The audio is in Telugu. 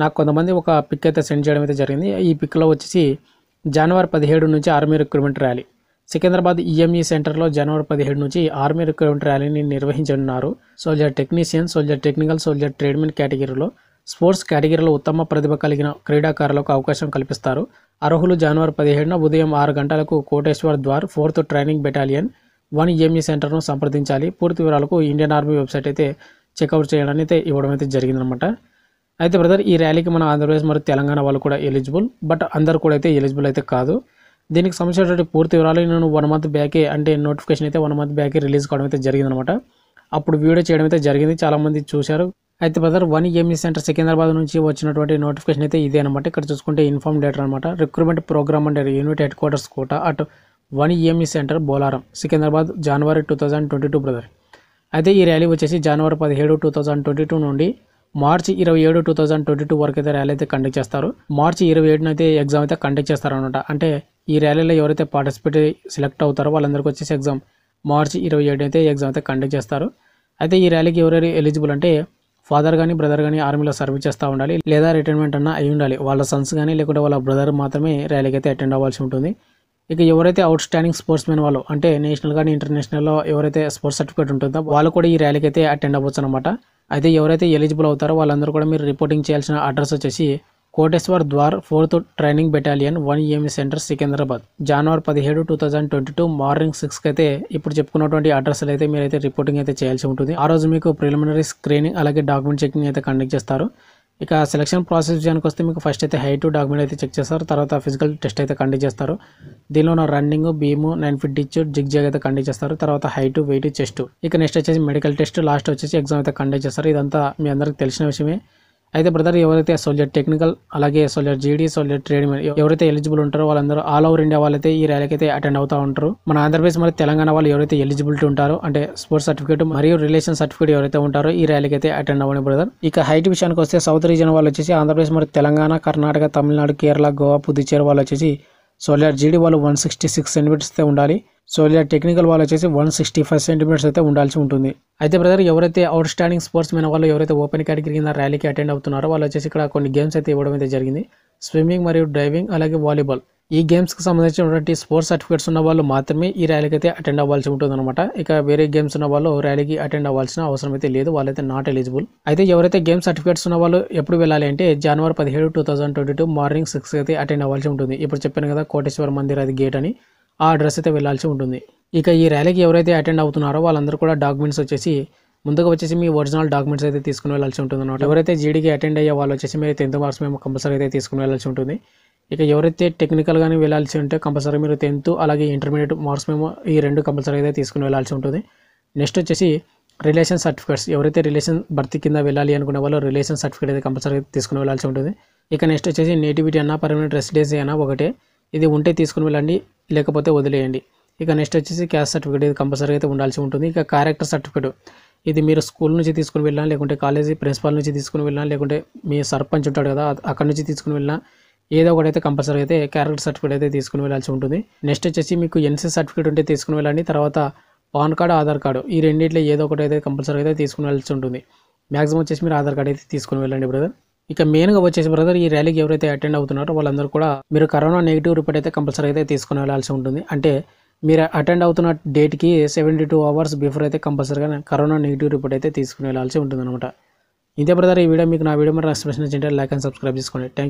నాకు కొంతమంది ఒక పిక్ అయితే సెండ్ చేయడం అయితే జరిగింది ఈ పిక్లో వచ్చేసి జనవరి పదిహేడు నుంచి army recruitment rally Secunderabad EME e సెంటర్లో e జనవరి పదిహేడు నుంచి ఆర్మీ రిక్రూట్మెంట్ ర్యాలీని నిర్వహించనున్నారు soldier technician soldier technical soldier tradesmen కేటగిరీలో స్పోర్ట్స్ కేటగిరీలో ఉత్తమ ప్రతిభ కలిగిన క్రీడాకారులకు అవకాశం కల్పిస్తారు అర్హులు జనవరి పదిహేడున ఉదయం ఆరు గంటలకు Koteshwar Dwar fourth training battalion one EME సెంటర్ను సంప్రదించాలి పూర్తి వివరాలకు ఇండియన్ ఆర్మీ వెబ్సైట్ అయితే చెక్అవుట్ చేయడానికి అయితే ఇవ్వడం అయితే జరిగిందనమాట అయితే బ్రదర్ ఈ ర్యాలీకి మన ఆంధ్రప్రదేశ్ మరియు తెలంగాణ వాళ్ళు కూడా ఎలిజిబుల్ బట్ అందరు కూడా అయితే ఎలిజిబుల్ అయితే కాదు దీనికి సంబంధించినటువంటి పూర్తి వివరాలు నేను వన్ మంత్ బ్యాకే అంటే నోటిఫికేషన్ అయితే వన్ మంత్ బ్యాకే రిలీజ్ కావడం అయితే అనమాట అప్పుడు వీడియో చేయడం అయితే జరిగింది చాలామంది చూశారు అయితే brother one EME centre Secunderabad నుంచి వచ్చినటువంటి నోటిఫికేషన్ అయితే ఇదే అనమాట ఇక్కడ చూసుకుంటే ఇన్ఫార్మ్ లెటర్ అనమాట recruitment programme and unit head quarters కోట at one EME centre Bolarum Secunderabad జనవరి టూ ట్వంటీ టూ బ్రదర్ అయితే ఈ ర్యాలీ వచ్చేసి జనవరి పదిహేడు టూ ట్వంటీ టూ నుండి మార్చి ఇరవై ఏడు టూ థౌసండ్ ట్వంటీ టూ వరకు అయితే ర్యాలీ అయితే కండక్ట్ చేస్తారు మార్చి ఇరవై ఏడున అయితే ఎగ్జామ్ అయితే కండక్ట్ చేస్తారనమాట అంటే ఈ ర్యాలీలో ఎవరైతే పార్టిసిపేట్ సెలెక్ట్ అవుతారో వాళ్ళందరికీ వచ్చేసి ఎగ్జామ్ మార్చి ఇరవై ఏడు అయితే ఎగ్జామ్ అయితే కండక్ట్ చేస్తారు అయితే ఈ ర్యాలీకి ఎవరెవరు ఎలిజిబుల్ అంటే ఫాదర్ కానీ బ్రదర్ కానీ ఆర్మీలో సర్వీస్ చేస్తూ ఉండాలి లేదా రిటైర్మెంట్ అన్న అయి ఉండాలి వాళ్ళ సన్స్ కానీ లేకుంటే వాళ్ళ బ్రదర్ మాత్రమే ర్యాలీకి అయితే అటెండ్ అవ్వాల్సి ఉంటుంది ఇక ఎవరైతే అవుట్ స్టాండింగ్ స్పోర్ట్స్ మెన్ వాళ్ళు అంటే నేషనల్ కానీ ఇంటర్నేషనల్లో ఎవరైతే స్పోర్ట్స్ సర్టిఫికేట్ ఉంటుందో వాళ్ళు కూడా ఈ ర్యాలీకి అయితే అటెండ్ అవ్వచ్చు అనమాట అయితే ఎవరైతే ఎలిజిబుల్ అవుతారో వాళ్ళందరూ కూడా మీరు రిపోర్టింగ్ చేయాల్సిన అడ్రస్ వచ్చేసి Koteshwar Dwar fourth training battalion one EME e centre e Secunderabad జనవరి పదిహేడు two thousand twenty two morning సిక్స్కి అయితే ఇప్పుడు చెప్పుకున్నటువంటి అడ్రస్లు అయితే మీరైతే రిపోర్టింగ్ అయితే చేయాల్సి ఉంటుంది ఆ రోజు మీకు ప్రిలిమినరీ స్క్రీనింగ్ అలాగే డాక్యుమెంట్ చెకింగ్ అయితే కండక్ట్ చేస్తారు ఇక సెలక్షన్ ప్రాసెస్ విషయానికి వస్తే మీకు ఫస్ట్ అయితే హైట్ డాక్యుమెంట్ అయితే చెక్ చేస్తారు తర్వాత ఫిజికల్ టెస్ట్ అయితే కండక్ట్ చేస్తారు దీనిలో నా running beam nine feet ditch zig zag అయితే కండక్ట్ చేస్తారు తర్వాత హైట్ వెయిట్ చెస్ట్ ఇక నెక్స్ట్ వచ్చేసి మెడికల్ టెస్ట్ లాస్ట్ వచ్చేసి ఎగ్జామ్ అయితే కండక్ట్ చేస్తారు ఇదంతా మీ అందరికి తెలిసిన విషయమే అయితే బ్రదర్ ఎవరైతే సోల్జర్ టెక్నికల్ అలాగే సోల్జర్ జీడీ సోల్జర్ ట్రేడ్ ఎవరైతే ఎలిజిబుల్ ఉంటారో వాళ్ళందరూ ఆల్ ఓవర్ ఇండియా వాళ్ళైతే ఈ ర్యాలీకి అయితే అటెండ్ అవుతూ ఉంటారు మన ఆంధ్రప్రదేశ్ మరియు తెలంగాణ వాళ్ళు ఎవరైతే ఎలిజిబిలిటీ ఉంటారో అంటే స్పోర్ట్స్ సర్టిఫికేట్ మరియు రిలేషన్ సర్టిఫికేట్ ఎవరైతే ఉంటారో ఈ ర్యాలీకి అయితే అటెండ్ అవ్వండి బ్రదర్ ఇక హైట్ విషయానికి వస్తే సౌత్ రీజియన్ వాళ్ళు వచ్చేసి ఆంధ్రప్రదేశ్ మరియు తెలంగాణ కర్ణాటక తమిళనాడు కేరళ గోవా పుదుచ్చేరి వాళ్ళు వచ్చేసి సోలియార్ జీడీ వాళ్ళు వన్ సిక్స్టీ సిక్స్ సెంటీమీటర్స్ అయితే ఉండాలి సోలియార్ టెక్నికల్ వాళ్ళు వచ్చేసి వన్ సిక్స్టీ ఫైవ్ సెంటీమీటర్స్ అయితే ఉండాల్సి ఉంటుంది అయితే బ్రదర్ ఎవరైతే అవుట్ స్టాండింగ్ స్పోర్ట్స్ మెన్ వాళ్ళు ఎవరైతే ఓపెన్ కేటగిరీ కింద ర్యాలీకి అటెండ్ అవుతున్నారో వాళ్ళు వచ్చేసి ఇక్కడ కొన్ని గేమ్స్ అయితే ఇవ్వడం అయితే జరిగింది స్విమ్మింగ్ మరియు డ్రైవింగ్ అలాగే వాలీబాల్ ఈ గేమ్స్కి సంబంధించినటువంటి స్పోర్ట్స్ సర్టిఫికేట్స్ ఉన్న వాళ్ళు మాత్రమే ఈ ర్యాలీకి అయితే అటెండ్ అవ్వాల్సి ఉంటుందన్నమాట ఇక వేరే గేమ్స్ ఉన్న వాళ్ళు ర్యాలీకి అటెండ్ అవ్వాల్సిన అవసరం అయితే లేదు వాళ్ళైతే నాట్ ఎలిజిబుల్ అయితే ఎవరైతే గేమ్స్ సర్టిఫికేట్స్ ఉన్న వాళ్ళు ఎప్పుడు వెళ్ళాలి అంటే జనవరి పదిహేడు two thousand twenty two morning six అయితే అటెండ్ అవ్వాల్సి ఉంటుంది ఇప్పుడు చెప్పాను కదా కోటేశ్వర మందిర్ అది గేట్ అని ఆ అడ్రస్ అయితే వెళ్ళాల్సి ఉంటుంది ఇక ఈ ర్యాలీకి ఎవరైతే అటెండ్ అవుతున్నారో వాళ్ళందరూ కూడా డాక్యుమెంట్స్ వచ్చేసి ముందుగా వచ్చేసి మీ ఒరిజినల్ డాక్యుమెంట్స్ అయితే తీసుకుని వెళ్ళాల్సి ఉంటుంది అనమాట ఎవరైతే జీడీకి అటెండ్ అయ్యే వాళ్ళు వచ్చేసి మీరు టెన్త్ మార్క్స్ మేము కంపల్సరీ అయితే తీసుకుని వెళ్ళాల్సి ఉంటుంది ఇక ఎవరైతే టెక్నికల్గా కానీ వెళ్ళాల్సి ఉంటే కంపల్సరీ మీరు టెన్త్ అలాగే ఇంటర్మీడియట్ మార్క్స్ మేము ఈ రెండు కంపల్సరీ అయితే తీసుకుని వెళ్ళాల్సి ఉంటుంది నెక్స్ట్ వచ్చేసి రిలేషన్ సర్టిఫికేట్స్ ఎవరైతే రిలేషన్ బర్త్ కింద వెళ్ళాలి అనుకునే వాళ్ళు రిలేషన్ సర్టిఫికేట్ అయితే కంపల్సరీ తీసుకుని వెళ్ళాల్సి ఉంటుంది ఇక నెక్స్ట్ వచ్చేసి నేటివిటీ అన్న పర్మనెంట్ రెసిడెన్సీ అయినా ఒకటే ఇది ఉంటే తీసుకుని వెళ్ళండి లేకపోతే వదిలేయండి ఇక నెక్స్ట్ వచ్చేసి క్యాస్ట్ సర్టిఫికేట్ ఇది కంపల్సరీ అయితే ఉండాల్సి ఉంటుంది ఇక క్యారెక్టర్ సర్టిఫికేట్ ఇది మీరు స్కూల్ నుంచి తీసుకుని వెళ్ళినా లేకుంటే కాలేజీ ప్రిన్సిపాల్ నుంచి తీసుకుని వెళ్ళినా లేకుంటే మీ సర్పంచ్ ఉంటాడు కదా అక్కడ నుంచి తీసుకుని వెళ్ళినా ఏదో ఒకటి అయితే కంపల్సరీ అయితే క్యారెక్టర్ సర్టిఫికేట్ అయితే తీసుకుని వెళ్ళాల్సి ఉంటుంది నెక్స్ట్ వచ్చేసి మీకు ఎన్సీ సర్టిఫికేట్ ఉంటే తీసుకుని వెళ్ళండి తర్వాత పాన్ కార్డు ఆధార్ కార్డు ఈ రెండింటిలో ఏదో ఒకటి అయితే కంపల్సరీ అయితే తీసుకుని వెళ్ళాల్సి ఉంటుంది మ్యాక్సిమం వచ్చేసి మీరు ఆధార్ కార్డు అయితే తీసుకుని వెళ్ళండి బ్రదర్ ఇక మెయిన్గా వచ్చేసి బ్రదర్ ఈ ర్యాలీకి ఎవరైతే అటెండ్ అవుతున్నారో వాళ్ళందరూ కూడా మీరు కరోనా నెగిటివ్ రిపోర్ట్ అయితే కంపల్సరీ అయితే తీసుకుని వెళ్ళాల్సి ఉంటుంది అంటే మీరు అటెండ్ అవుతున్న డేట్కి సెవెంటీ టూ అవర్స్ బిఫోర్ అయితే కంపల్సరీగా కరోనా నెగిటివ్ రిపోర్ట్ అయితే తీసుకుని వెళ్ళాల్సి ఉంటుంది అనమాట ఇంతే బ్రదర్ ఈ వీడియో మీకు నా వీడియో మరి నచ్చినట్టు లైక్ అండ్ సబ్స్క్రైబ్ చేసుకోండి థ్యాంక్